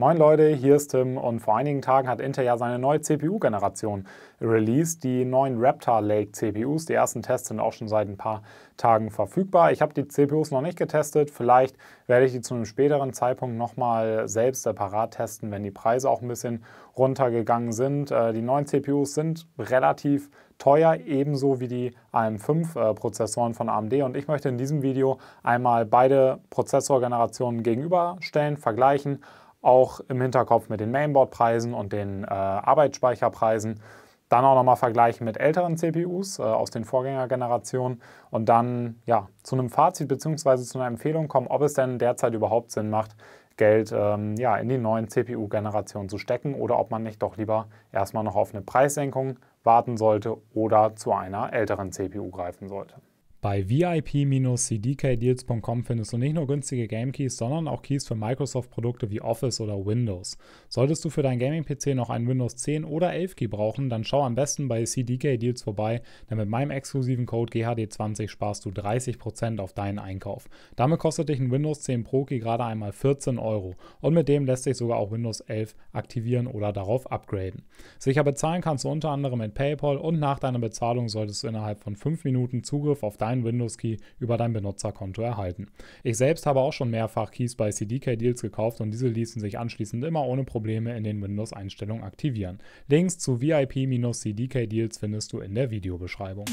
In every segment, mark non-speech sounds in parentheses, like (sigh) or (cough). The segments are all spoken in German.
Moin Leute, hier ist Tim und vor einigen Tagen hat Intel ja seine neue CPU-Generation released, die neuen Raptor Lake CPUs. Die ersten Tests sind auch schon seit ein paar Tagen verfügbar. Ich habe die CPUs noch nicht getestet, vielleicht werde ich die zu einem späteren Zeitpunkt nochmal selbst separat testen, wenn die Preise auch ein bisschen runtergegangen sind. Äh, die neuen CPUs sind relativ teuer, ebenso wie die AM5-Prozessoren äh, von AMD. Und ich möchte in diesem Video einmal beide Prozessorgenerationen gegenüberstellen, vergleichen auch im Hinterkopf mit den Mainboard-Preisen und den äh, Arbeitsspeicherpreisen. Dann auch nochmal vergleichen mit älteren CPUs äh, aus den Vorgängergenerationen und dann ja, zu einem Fazit bzw. zu einer Empfehlung kommen, ob es denn derzeit überhaupt Sinn macht, Geld ähm, ja, in die neuen CPU-Generationen zu stecken oder ob man nicht doch lieber erstmal noch auf eine Preissenkung warten sollte oder zu einer älteren CPU greifen sollte. Bei VIP-cdkdeals.com findest du nicht nur günstige Game Keys, sondern auch Keys für Microsoft-Produkte wie Office oder Windows. Solltest du für deinen Gaming-PC noch einen Windows 10 oder 11 Key brauchen, dann schau am besten bei CDK Deals vorbei, denn mit meinem exklusiven Code GHD20 sparst du 30% auf deinen Einkauf. Damit kostet dich ein Windows 10 Pro Key gerade einmal 14 Euro und mit dem lässt sich sogar auch Windows 11 aktivieren oder darauf upgraden. Sicher bezahlen kannst du unter anderem mit PayPal und nach deiner Bezahlung solltest du innerhalb von 5 Minuten Zugriff auf dein deinen Windows-Key über dein Benutzerkonto erhalten. Ich selbst habe auch schon mehrfach Keys bei CDK-Deals gekauft und diese ließen sich anschließend immer ohne Probleme in den Windows-Einstellungen aktivieren. Links zu VIP-CDK-Deals findest du in der Videobeschreibung.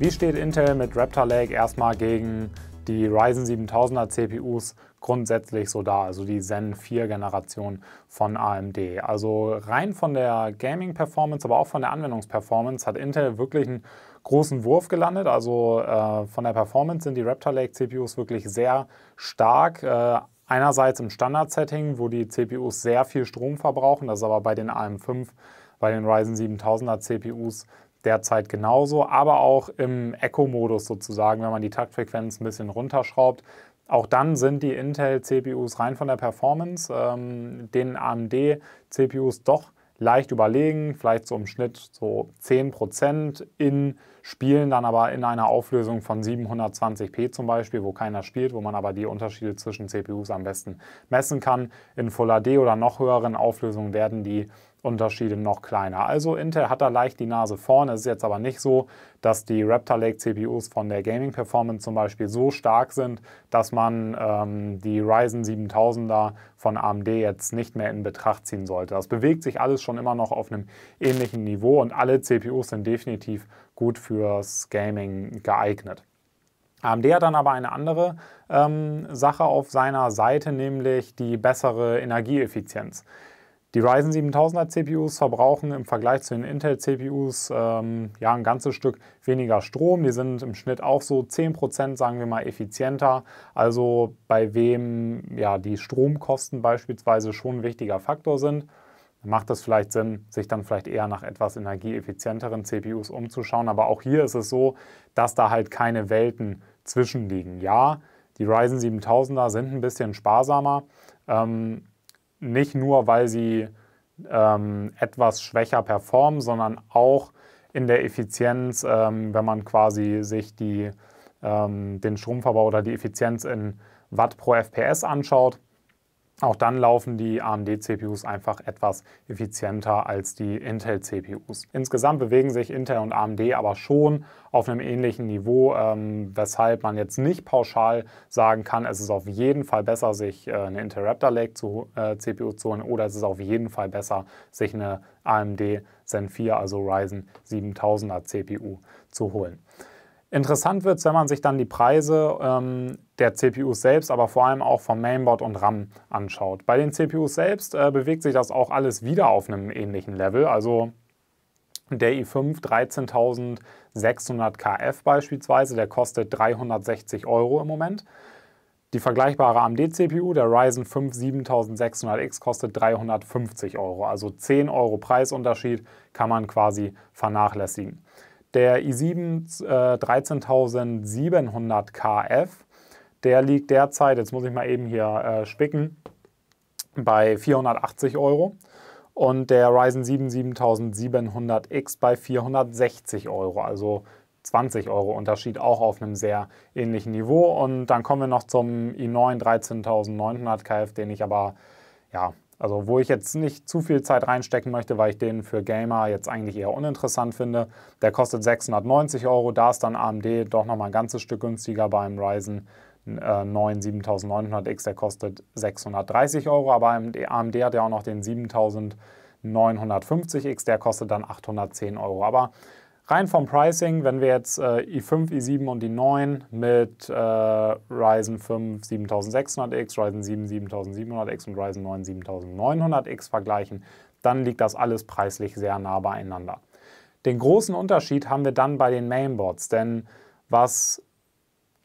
Wie steht Intel mit Raptor Lake erstmal gegen die Ryzen 7000er CPUs grundsätzlich so da, also die Zen 4-Generation von AMD. Also rein von der Gaming-Performance, aber auch von der Anwendungsperformance hat Intel wirklich einen großen Wurf gelandet. Also äh, von der Performance sind die Raptor Lake CPUs wirklich sehr stark. Äh, einerseits im Standard-Setting, wo die CPUs sehr viel Strom verbrauchen, das ist aber bei den AM5, bei den Ryzen 7000er CPUs derzeit genauso, aber auch im Echo-Modus sozusagen, wenn man die Taktfrequenz ein bisschen runterschraubt, auch dann sind die Intel-CPUs rein von der Performance ähm, den AMD-CPUs doch leicht überlegen, vielleicht so im Schnitt so 10% in Spielen, dann aber in einer Auflösung von 720p zum Beispiel, wo keiner spielt, wo man aber die Unterschiede zwischen CPUs am besten messen kann. In Full HD oder noch höheren Auflösungen werden die Unterschiede noch kleiner. Also Intel hat da leicht die Nase vorne. Es ist jetzt aber nicht so, dass die Raptor Lake CPUs von der Gaming Performance zum Beispiel so stark sind, dass man ähm, die Ryzen 7000er von AMD jetzt nicht mehr in Betracht ziehen sollte. Das bewegt sich alles schon immer noch auf einem ähnlichen Niveau und alle CPUs sind definitiv gut fürs Gaming geeignet. AMD hat dann aber eine andere ähm, Sache auf seiner Seite, nämlich die bessere Energieeffizienz. Die Ryzen 7000er CPUs verbrauchen im Vergleich zu den Intel CPUs ähm, ja ein ganzes Stück weniger Strom. Die sind im Schnitt auch so 10%, sagen wir mal, effizienter. Also bei wem ja die Stromkosten beispielsweise schon ein wichtiger Faktor sind, macht es vielleicht Sinn, sich dann vielleicht eher nach etwas energieeffizienteren CPUs umzuschauen. Aber auch hier ist es so, dass da halt keine Welten zwischenliegen. Ja, die Ryzen 7000er sind ein bisschen sparsamer. Ähm, nicht nur, weil sie ähm, etwas schwächer performen, sondern auch in der Effizienz, ähm, wenn man quasi sich die, ähm, den Stromverbrauch oder die Effizienz in Watt pro FPS anschaut, auch dann laufen die AMD-CPUs einfach etwas effizienter als die Intel-CPUs. Insgesamt bewegen sich Intel und AMD aber schon auf einem ähnlichen Niveau, ähm, weshalb man jetzt nicht pauschal sagen kann, es ist auf jeden Fall besser, sich äh, eine Intel Raptor Lake zu, äh, CPU zu holen oder es ist auf jeden Fall besser, sich eine AMD Zen 4, also Ryzen 7000er CPU zu holen. Interessant wird es, wenn man sich dann die Preise ähm, der CPUs selbst, aber vor allem auch vom Mainboard und RAM anschaut. Bei den CPUs selbst äh, bewegt sich das auch alles wieder auf einem ähnlichen Level. Also der i5 13600 KF beispielsweise, der kostet 360 Euro im Moment. Die vergleichbare AMD-CPU, der Ryzen 5 7600X, kostet 350 Euro. Also 10 Euro Preisunterschied kann man quasi vernachlässigen. Der i7 äh, 13700 KF, der liegt derzeit, jetzt muss ich mal eben hier äh, spicken, bei 480 Euro und der Ryzen 7 7700X bei 460 Euro. Also 20 Euro Unterschied auch auf einem sehr ähnlichen Niveau. Und dann kommen wir noch zum i9 13900 KF, den ich aber ja also wo ich jetzt nicht zu viel Zeit reinstecken möchte, weil ich den für Gamer jetzt eigentlich eher uninteressant finde. Der kostet 690 Euro, da ist dann AMD doch nochmal ein ganzes Stück günstiger beim Ryzen 9 äh, 7900X, der kostet 630 Euro, aber AMD hat ja auch noch den 7950X, der kostet dann 810 Euro. Aber Rein vom Pricing, wenn wir jetzt äh, i5, i7 und i9 mit äh, Ryzen 5 7600X, Ryzen 7 7700X und Ryzen 9 7900X vergleichen, dann liegt das alles preislich sehr nah beieinander. Den großen Unterschied haben wir dann bei den Mainboards, denn was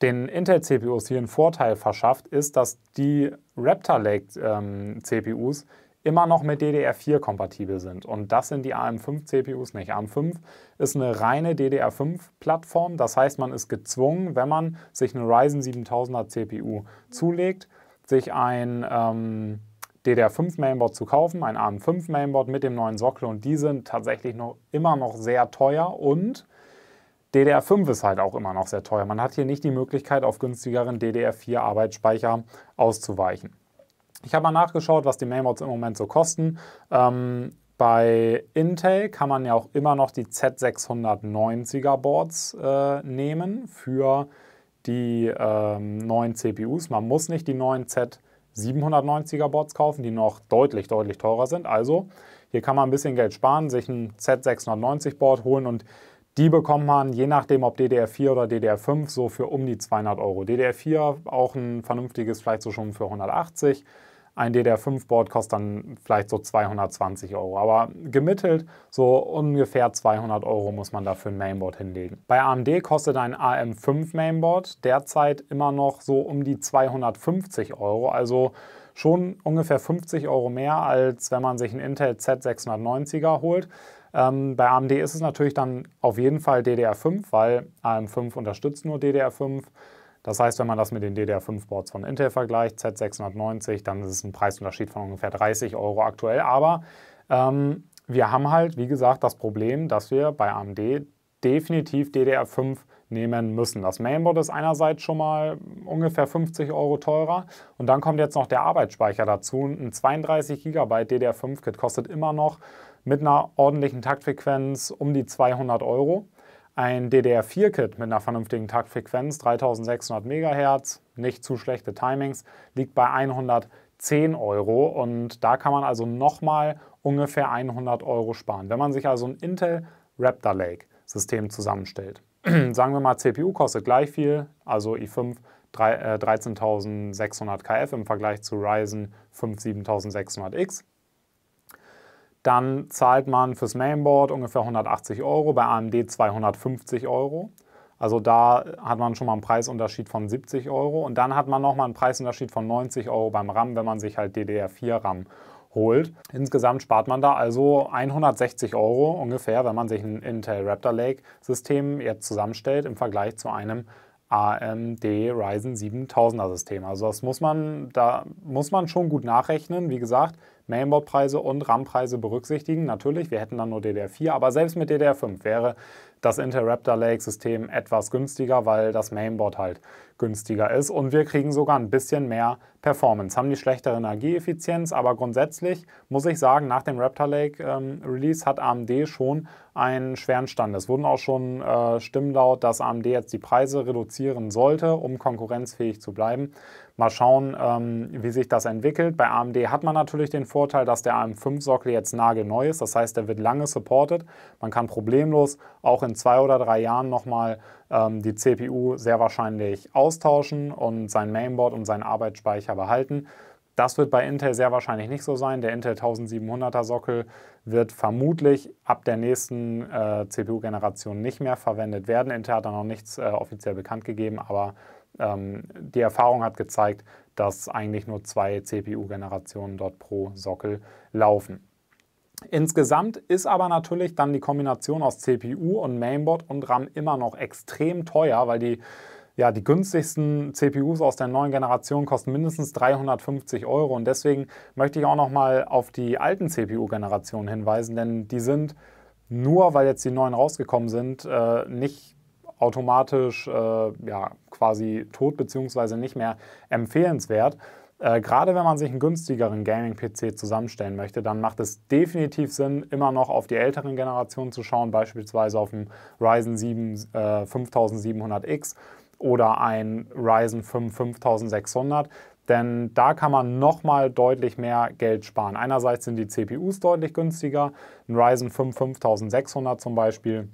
den Intel-CPUs hier einen Vorteil verschafft, ist, dass die Raptor Lake-CPUs ähm, immer noch mit DDR4 kompatibel sind. Und das sind die AM5-CPUs nicht. AM5 ist eine reine DDR5-Plattform. Das heißt, man ist gezwungen, wenn man sich eine Ryzen 7000er CPU zulegt, sich ein ähm, DDR5-Mainboard zu kaufen, ein AM5-Mainboard mit dem neuen Sockel. Und die sind tatsächlich noch, immer noch sehr teuer und DDR5 ist halt auch immer noch sehr teuer. Man hat hier nicht die Möglichkeit, auf günstigeren DDR4-Arbeitsspeicher auszuweichen. Ich habe mal nachgeschaut, was die Mainboards im Moment so kosten. Ähm, bei Intel kann man ja auch immer noch die Z690er Boards äh, nehmen für die ähm, neuen CPUs. Man muss nicht die neuen Z790er Boards kaufen, die noch deutlich, deutlich teurer sind. Also hier kann man ein bisschen Geld sparen, sich ein Z690 Board holen und die bekommt man, je nachdem ob DDR4 oder DDR5, so für um die 200 Euro. DDR4 auch ein vernünftiges, vielleicht so schon für 180 Euro. Ein DDR5-Board kostet dann vielleicht so 220 Euro, aber gemittelt so ungefähr 200 Euro muss man dafür ein Mainboard hinlegen. Bei AMD kostet ein AM5 Mainboard derzeit immer noch so um die 250 Euro, also schon ungefähr 50 Euro mehr, als wenn man sich ein Intel Z690er holt. Ähm, bei AMD ist es natürlich dann auf jeden Fall DDR5, weil AM5 unterstützt nur DDR5. Das heißt, wenn man das mit den DDR5-Boards von Intel vergleicht, Z690, dann ist es ein Preisunterschied von ungefähr 30 Euro aktuell. Aber ähm, wir haben halt, wie gesagt, das Problem, dass wir bei AMD definitiv DDR5 nehmen müssen. Das Mainboard ist einerseits schon mal ungefähr 50 Euro teurer und dann kommt jetzt noch der Arbeitsspeicher dazu. Ein 32 GB DDR5-Kit kostet immer noch mit einer ordentlichen Taktfrequenz um die 200 Euro. Ein DDR4-Kit mit einer vernünftigen Taktfrequenz, 3600 MHz, nicht zu schlechte Timings, liegt bei 110 Euro und da kann man also nochmal ungefähr 100 Euro sparen. Wenn man sich also ein Intel Raptor Lake System zusammenstellt, (clears throat) sagen wir mal, CPU kostet gleich viel, also i5 13.600 KF im Vergleich zu Ryzen 5 7600X, dann zahlt man fürs Mainboard ungefähr 180 Euro, bei AMD 250 Euro. Also da hat man schon mal einen Preisunterschied von 70 Euro und dann hat man nochmal einen Preisunterschied von 90 Euro beim RAM, wenn man sich halt DDR4-RAM holt. Insgesamt spart man da also 160 Euro ungefähr, wenn man sich ein Intel Raptor Lake System jetzt zusammenstellt im Vergleich zu einem AMD Ryzen 7000er System. Also das muss man, da muss man schon gut nachrechnen. Wie gesagt, Mainboard-Preise und RAM-Preise berücksichtigen. Natürlich, wir hätten dann nur DDR4, aber selbst mit DDR5 wäre das Intel Lake System etwas günstiger, weil das Mainboard halt günstiger ist und wir kriegen sogar ein bisschen mehr Performance, haben die schlechtere Energieeffizienz, aber grundsätzlich muss ich sagen, nach dem Raptor Lake ähm, Release hat AMD schon einen schweren Stand. Es wurden auch schon äh, Stimmen laut, dass AMD jetzt die Preise reduzieren sollte, um konkurrenzfähig zu bleiben. Mal schauen, ähm, wie sich das entwickelt. Bei AMD hat man natürlich den Vorteil, dass der AM5-Sockel jetzt nagelneu ist. Das heißt, der wird lange supported. Man kann problemlos auch in zwei oder drei Jahren nochmal ähm, die CPU sehr wahrscheinlich austauschen und sein Mainboard und seinen Arbeitsspeicher behalten. Das wird bei Intel sehr wahrscheinlich nicht so sein. Der Intel 1700er Sockel wird vermutlich ab der nächsten äh, CPU-Generation nicht mehr verwendet werden. Intel hat da noch nichts äh, offiziell bekannt gegeben, aber ähm, die Erfahrung hat gezeigt, dass eigentlich nur zwei CPU-Generationen dort pro Sockel laufen. Insgesamt ist aber natürlich dann die Kombination aus CPU und Mainboard und RAM immer noch extrem teuer, weil die ja, die günstigsten CPUs aus der neuen Generation kosten mindestens 350 Euro. Und deswegen möchte ich auch nochmal auf die alten CPU-Generationen hinweisen, denn die sind nur, weil jetzt die neuen rausgekommen sind, äh, nicht automatisch äh, ja, quasi tot bzw. nicht mehr empfehlenswert. Äh, gerade wenn man sich einen günstigeren Gaming-PC zusammenstellen möchte, dann macht es definitiv Sinn, immer noch auf die älteren Generationen zu schauen, beispielsweise auf einen Ryzen 7 äh, 5700X oder ein Ryzen 5 5600. Denn da kann man nochmal deutlich mehr Geld sparen. Einerseits sind die CPUs deutlich günstiger. Ein Ryzen 5 5600 zum Beispiel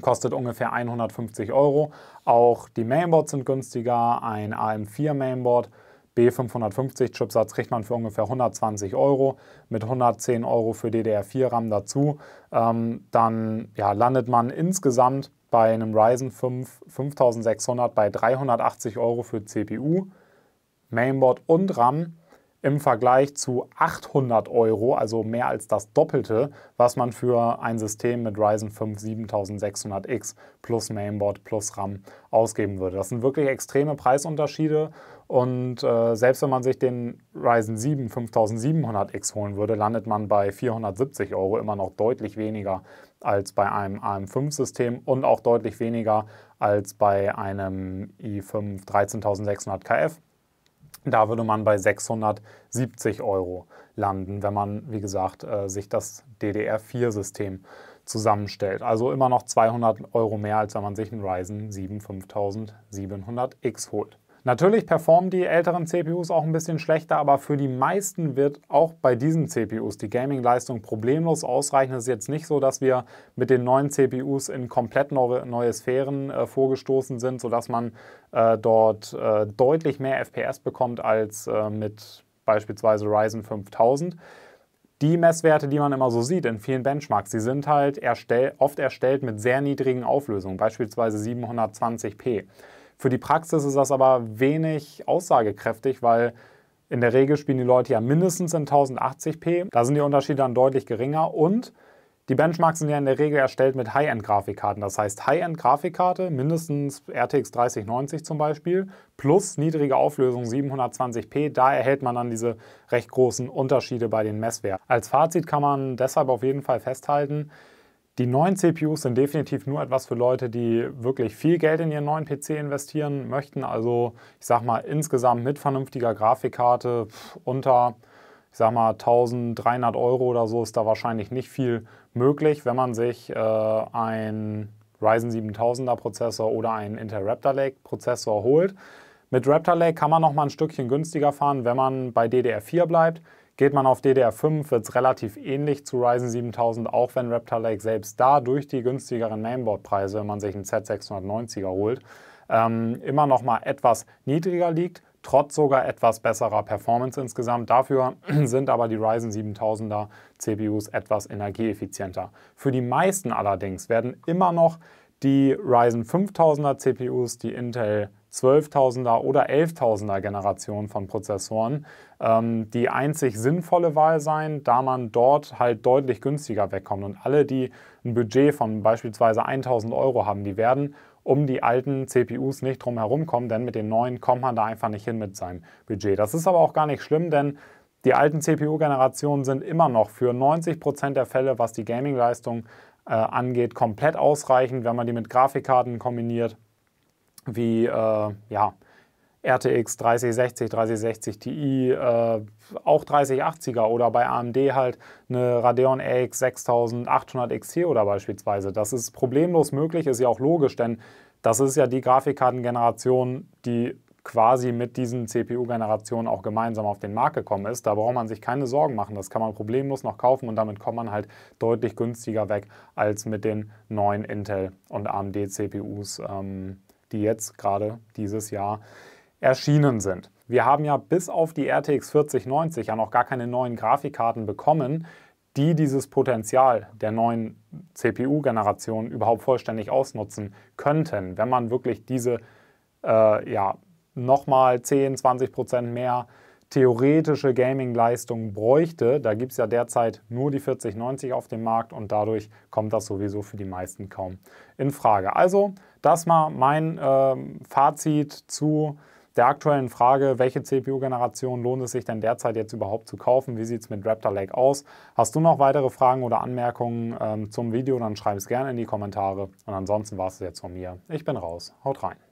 kostet ungefähr 150 Euro. Auch die Mainboards sind günstiger. Ein AM4 Mainboard B550-Chipsatz kriegt man für ungefähr 120 Euro mit 110 Euro für DDR4-RAM dazu. Ähm, dann ja, landet man insgesamt bei einem Ryzen 5 5600 bei 380 Euro für CPU, Mainboard und RAM im Vergleich zu 800 Euro, also mehr als das Doppelte, was man für ein System mit Ryzen 5 7600X plus Mainboard plus RAM ausgeben würde. Das sind wirklich extreme Preisunterschiede und äh, selbst wenn man sich den Ryzen 7 5700X holen würde, landet man bei 470 Euro immer noch deutlich weniger als bei einem AM5-System und auch deutlich weniger als bei einem i5 13600 KF. Da würde man bei 670 Euro landen, wenn man, wie gesagt, äh, sich das DDR4-System zusammenstellt. Also immer noch 200 Euro mehr, als wenn man sich einen Ryzen 7 5700X holt. Natürlich performen die älteren CPUs auch ein bisschen schlechter, aber für die meisten wird auch bei diesen CPUs die Gaming-Leistung problemlos ausreichen. Es ist jetzt nicht so, dass wir mit den neuen CPUs in komplett neue, neue Sphären äh, vorgestoßen sind, sodass man äh, dort äh, deutlich mehr FPS bekommt als äh, mit beispielsweise Ryzen 5000 die Messwerte, die man immer so sieht in vielen Benchmarks, die sind halt erstell, oft erstellt mit sehr niedrigen Auflösungen, beispielsweise 720p. Für die Praxis ist das aber wenig aussagekräftig, weil in der Regel spielen die Leute ja mindestens in 1080p. Da sind die Unterschiede dann deutlich geringer und die Benchmarks sind ja in der Regel erstellt mit High-End-Grafikkarten. Das heißt, High-End-Grafikkarte, mindestens RTX 3090 zum Beispiel, plus niedrige Auflösung 720p, da erhält man dann diese recht großen Unterschiede bei den Messwerten. Als Fazit kann man deshalb auf jeden Fall festhalten, die neuen CPUs sind definitiv nur etwas für Leute, die wirklich viel Geld in ihren neuen PC investieren möchten. Also ich sag mal insgesamt mit vernünftiger Grafikkarte unter ich sag mal 1300 Euro oder so ist da wahrscheinlich nicht viel möglich, wenn man sich äh, einen Ryzen 7000er Prozessor oder einen Intel Raptor Lake Prozessor holt. Mit Raptor Lake kann man noch mal ein Stückchen günstiger fahren, wenn man bei DDR4 bleibt. Geht man auf DDR5, wird es relativ ähnlich zu Ryzen 7000, auch wenn Raptor Lake selbst da durch die günstigeren Mainboard-Preise, wenn man sich einen Z690er holt, ähm, immer noch mal etwas niedriger liegt, trotz sogar etwas besserer Performance insgesamt. Dafür (clears throat) sind aber die Ryzen 7000er CPUs etwas energieeffizienter. Für die meisten allerdings werden immer noch die Ryzen 5000er CPUs, die Intel 12.000er oder 11.000er Generation von Prozessoren ähm, die einzig sinnvolle Wahl sein, da man dort halt deutlich günstiger wegkommt. Und alle, die ein Budget von beispielsweise 1.000 Euro haben, die werden um die alten CPUs nicht drum herum kommen, denn mit den neuen kommt man da einfach nicht hin mit seinem Budget. Das ist aber auch gar nicht schlimm, denn die alten CPU-Generationen sind immer noch für 90% Prozent der Fälle, was die Gaming-Leistung äh, angeht, komplett ausreichend, wenn man die mit Grafikkarten kombiniert wie äh, ja, RTX 3060, 3060 Ti, äh, auch 3080er oder bei AMD halt eine Radeon RX 6800 XT oder beispielsweise. Das ist problemlos möglich, ist ja auch logisch, denn das ist ja die Grafikkartengeneration, die quasi mit diesen CPU-Generationen auch gemeinsam auf den Markt gekommen ist. Da braucht man sich keine Sorgen machen. Das kann man problemlos noch kaufen und damit kommt man halt deutlich günstiger weg als mit den neuen Intel und AMD CPUs. Ähm, die jetzt gerade dieses Jahr erschienen sind. Wir haben ja bis auf die RTX 4090 ja noch gar keine neuen Grafikkarten bekommen, die dieses Potenzial der neuen CPU-Generation überhaupt vollständig ausnutzen könnten, wenn man wirklich diese äh, ja, nochmal 10, 20 Prozent mehr theoretische Gaming-Leistung bräuchte. Da gibt es ja derzeit nur die 4090 auf dem Markt und dadurch kommt das sowieso für die meisten kaum in Frage. Also das mal mein ähm, Fazit zu der aktuellen Frage, welche CPU-Generation lohnt es sich denn derzeit jetzt überhaupt zu kaufen? Wie sieht es mit Raptor Lake aus? Hast du noch weitere Fragen oder Anmerkungen ähm, zum Video? Dann schreib es gerne in die Kommentare. Und ansonsten war es jetzt von mir. Ich bin raus. Haut rein.